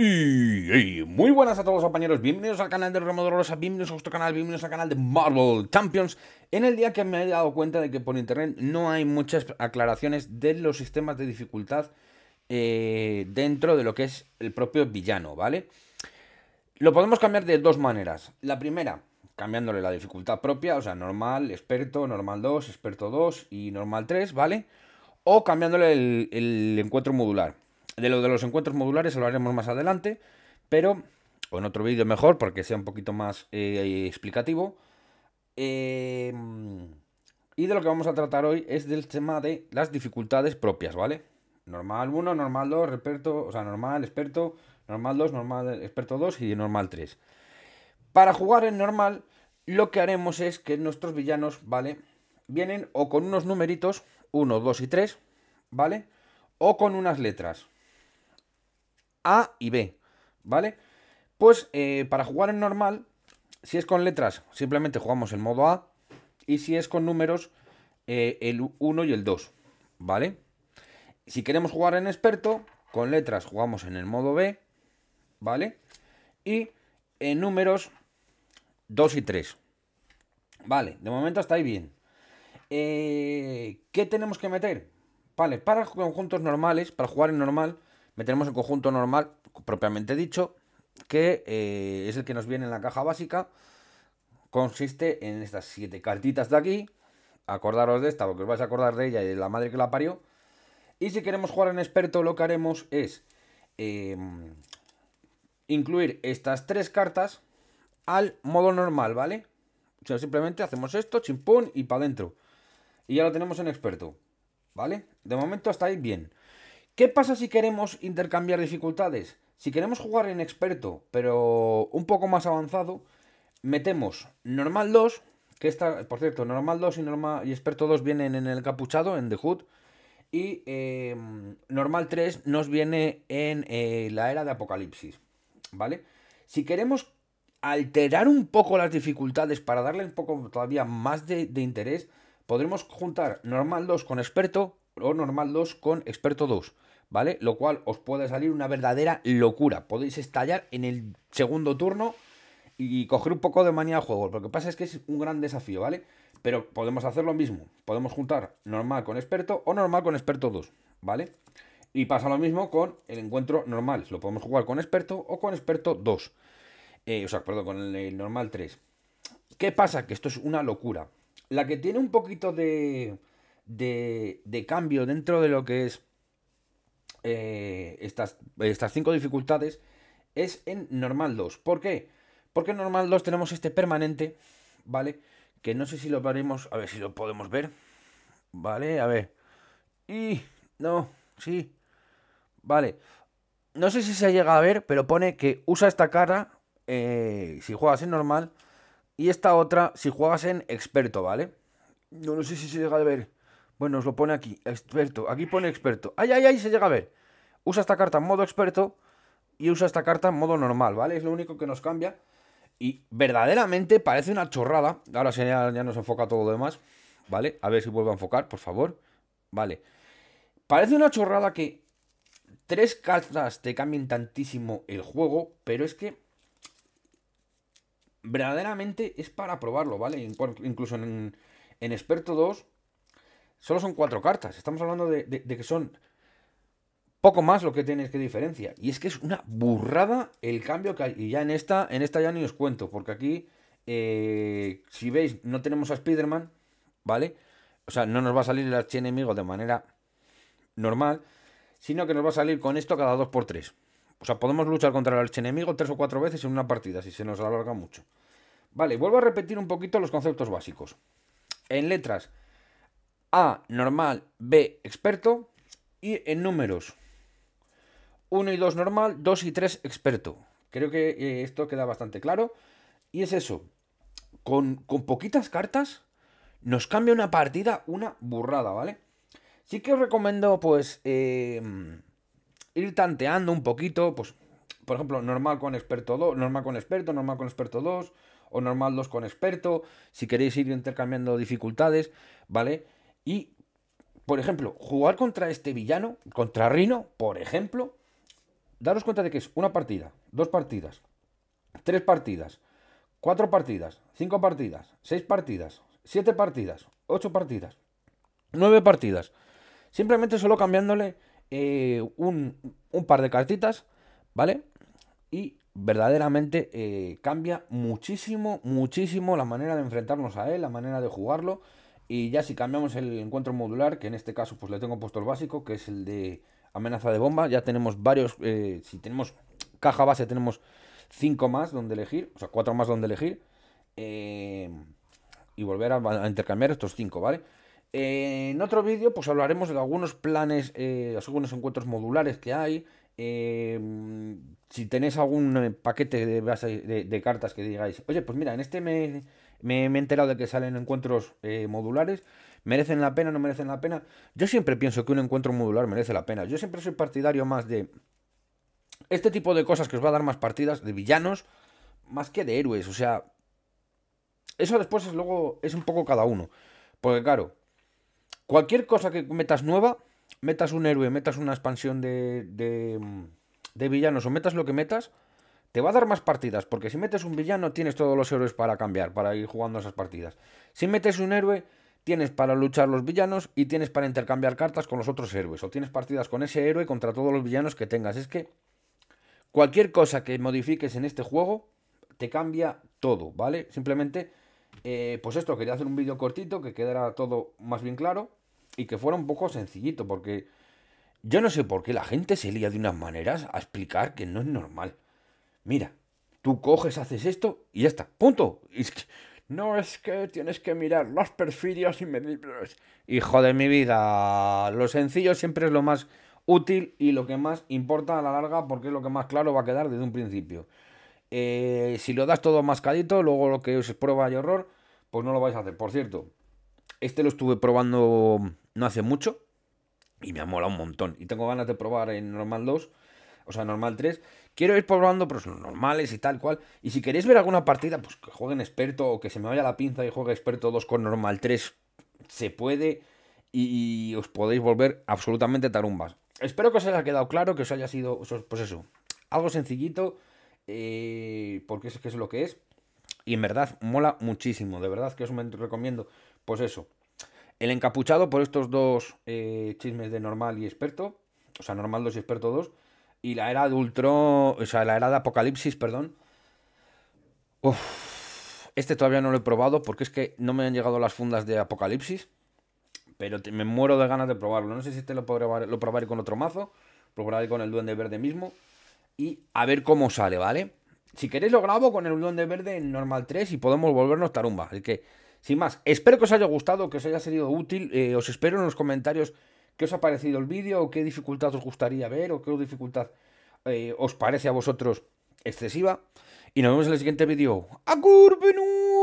Y, muy buenas a todos compañeros, bienvenidos al canal de Remador Rosa, bienvenidos a nuestro canal, bienvenidos al canal de Marvel Champions En el día que me he dado cuenta de que por internet no hay muchas aclaraciones de los sistemas de dificultad eh, dentro de lo que es el propio villano, ¿vale? Lo podemos cambiar de dos maneras, la primera cambiándole la dificultad propia, o sea, normal, experto, normal 2, experto 2 y normal 3, ¿vale? O cambiándole el encuentro modular de lo de los encuentros modulares lo haremos más adelante, pero, en otro vídeo mejor, porque sea un poquito más eh, explicativo. Em, y de lo que vamos a tratar hoy es del tema de las dificultades propias, ¿vale? Normal 1, normal 2, experto, o sea, normal, experto, normal 2, normal, experto 2 y normal 3. Para jugar en normal, lo que haremos es que nuestros villanos, ¿vale? Vienen o con unos numeritos, 1, 2 y 3, ¿vale? O con unas letras. A y B, ¿vale? Pues eh, para jugar en normal, si es con letras, simplemente jugamos en modo A, y si es con números, eh, el 1 y el 2, ¿vale? Si queremos jugar en experto, con letras jugamos en el modo B, ¿vale? Y en números 2 y 3. Vale, de momento está ahí bien. Eh, ¿Qué tenemos que meter? Vale, para conjuntos normales, para jugar en normal, Metemos el conjunto normal, propiamente dicho, que eh, es el que nos viene en la caja básica. Consiste en estas siete cartitas de aquí. Acordaros de esta, porque os vais a acordar de ella y de la madre que la parió. Y si queremos jugar en experto, lo que haremos es em, incluir estas tres cartas al modo normal, ¿vale? O sea, simplemente hacemos esto, chimpón y para dentro Y ya lo tenemos en experto, ¿vale? De momento está ahí bien. ¿Qué pasa si queremos intercambiar dificultades? Si queremos jugar en experto, pero un poco más avanzado, metemos normal 2, que está, por cierto, normal 2 y, experto 2 vienen en el capuchado, en The Hood, y em, normal 3 nos viene en eh, la era de Apocalipsis, ¿vale? Si queremos alterar un poco las dificultades para darle un poco todavía más de interés, podremos juntar normal 2 con experto o normal 2 con experto 2. ¿vale? Lo cual os puede salir una verdadera locura. Podéis estallar en el segundo turno y coger un poco de manía de juego. Lo que pasa es que es un gran desafío, ¿vale? Pero podemos hacer lo mismo. Podemos juntar normal con experto o normal con experto 2, ¿vale? Y pasa lo mismo con el encuentro normal. Lo podemos jugar con experto o con experto 2. Eh, o sea, perdón, con el, el normal 3. ¿Qué pasa? Que esto es una locura. La que tiene un poquito de, de, de cambio dentro de lo que es eh, estas, estas cinco dificultades es en normal 2. ¿Por qué? Porque en normal 2 tenemos este permanente, ¿vale? Que no sé si lo veremos, a ver si lo podemos ver. Vale, a ver. Y no, sí. Vale. No sé si se llega a ver, pero pone que usa esta cara eh, si juegas en normal y esta otra si juegas en experto, ¿vale? No, no sé si se llega a ver. Bueno, os lo pone aquí, experto. Aquí pone experto. ¡Ay, ay, ay! Se llega a ver. Usa esta carta en modo experto y usa esta carta en modo normal, ¿vale? Es lo único que nos cambia. Y verdaderamente parece una chorrada. Ahora ya, ya nos enfoca todo lo demás, ¿vale? A ver si vuelve a enfocar, por favor. Vale. Parece una chorrada que tres cartas te cambien tantísimo el juego, pero es que verdaderamente es para probarlo, ¿vale? Incluso en, en Experto 2 Solo son cuatro cartas. Estamos hablando de, que son poco más lo que tienes que diferencia. Y es que es una burrada el cambio que hay. Y ya en esta, en esta ya ni os cuento, porque aquí, eh, si veis, no tenemos a Spider-Man, ¿vale? O sea, no nos va a salir el archienemigo de manera normal, sino que nos va a salir con esto cada dos por tres O sea, podemos luchar contra el archienemigo tres o cuatro veces en una partida, si se nos alarga mucho. Vale, vuelvo a repetir un poquito los conceptos básicos. En letras, a, normal, B, experto. Y en números, 1 y 2 normal, 2 y 3 experto. Creo que eh, esto queda bastante claro. Y es eso, con, poquitas cartas nos cambia una partida una burrada, ¿vale? Sí que os recomiendo, pues, em, ir tanteando un poquito, pues, por ejemplo, normal con experto 2, normal con experto, normal con experto 2, o normal 2 con experto, si queréis ir intercambiando dificultades, ¿vale? Y, por ejemplo, jugar contra este villano, contra Rino, por ejemplo, daros cuenta de que es una partida, dos partidas, tres partidas, cuatro partidas, cinco partidas, seis partidas, siete partidas, ocho partidas, nueve partidas. Simplemente solo cambiándole eh, un, par de cartitas, ¿vale? Y verdaderamente eh, cambia muchísimo, muchísimo la manera de enfrentarnos a él, la manera de jugarlo. Y ya si cambiamos el encuentro modular, que en este caso pues le tengo puesto el básico, que es el de amenaza de bomba, ya tenemos varios, eh, si tenemos caja base tenemos 5 más donde elegir, o sea, cuatro más donde elegir, eh, y volver a, intercambiar estos cinco, ¿vale? Eh, en otro vídeo pues hablaremos de algunos planes, algunos encuentros modulares que hay, Em, si tenéis algún paquete de, de, cartas que digáis, oye, pues mira, en este me, he enterado de que salen encuentros eh, modulares, merecen la pena, no merecen la pena. Yo siempre pienso que un encuentro modular merece la pena. Yo siempre soy partidario más de este tipo de cosas que os va a dar más partidas, de villanos, más que de héroes. O sea, eso después es, luego es un poco cada uno. Porque claro, cualquier cosa que metas nueva metas un héroe, metas una expansión de, de, de villanos o metas lo que metas, te va a dar más partidas, porque si metes un villano tienes todos los héroes para cambiar, para ir jugando esas partidas. Si metes un héroe, tienes para luchar los villanos y tienes para intercambiar cartas con los otros héroes, o tienes partidas con ese héroe contra todos los villanos que tengas. Es que cualquier cosa que modifiques en este juego te cambia todo, ¿vale? Simplemente, eh, pues esto, quería hacer un vídeo cortito que quedara todo más bien claro y que fuera un poco sencillito, porque yo no sé por qué la gente se lía de unas maneras a explicar que no es normal. Mira, tú coges, haces esto y ya está, punto. no es que tienes que mirar los perfidios y medir. Hijo de mi vida, lo sencillo siempre es lo más útil y lo que más importa a la larga porque es lo que más claro va a quedar desde un principio. Eh, si lo das todo mascadito, luego lo que os es prueba y horror, pues no lo vais a hacer. Por cierto, este lo estuve probando no hace mucho y me ha molado un montón. Y tengo ganas de probar en normal 2, o sea, normal 3. Quiero ir probando pero pues, los normales y tal cual. Y si queréis ver alguna partida, pues que jueguen experto o que se me vaya la pinza y juegue experto 2 con normal 3, se puede y, os podéis volver absolutamente tarumbas. Espero que os haya quedado claro, que os haya sido, pues, pues eso, algo sencillito, eh, porque es es lo que es y en verdad mola muchísimo, de verdad que os me recomiendo. Pues eso, el encapuchado por estos dos eh, chismes de normal y experto, o sea, normal 2 y experto 2, y la era de o sea, la era de Apocalipsis, perdón. este todavía no lo he probado porque es que no me han llegado las fundas de Apocalipsis, pero me muero de ganas de probarlo. No sé si este lo podré lo probaré con otro mazo, probaré con el Duende Verde mismo, y a ver cómo sale, ¿vale? Si queréis lo grabo con el unión de verde en normal 3 y podemos volvernos tarumba. Así que, sin más, espero que os haya gustado, que os haya sido útil. Eh, os espero en los comentarios qué os ha parecido el vídeo, o qué dificultad os gustaría ver, o qué dificultad eh, os parece a vosotros excesiva. Y nos vemos en el siguiente vídeo. benú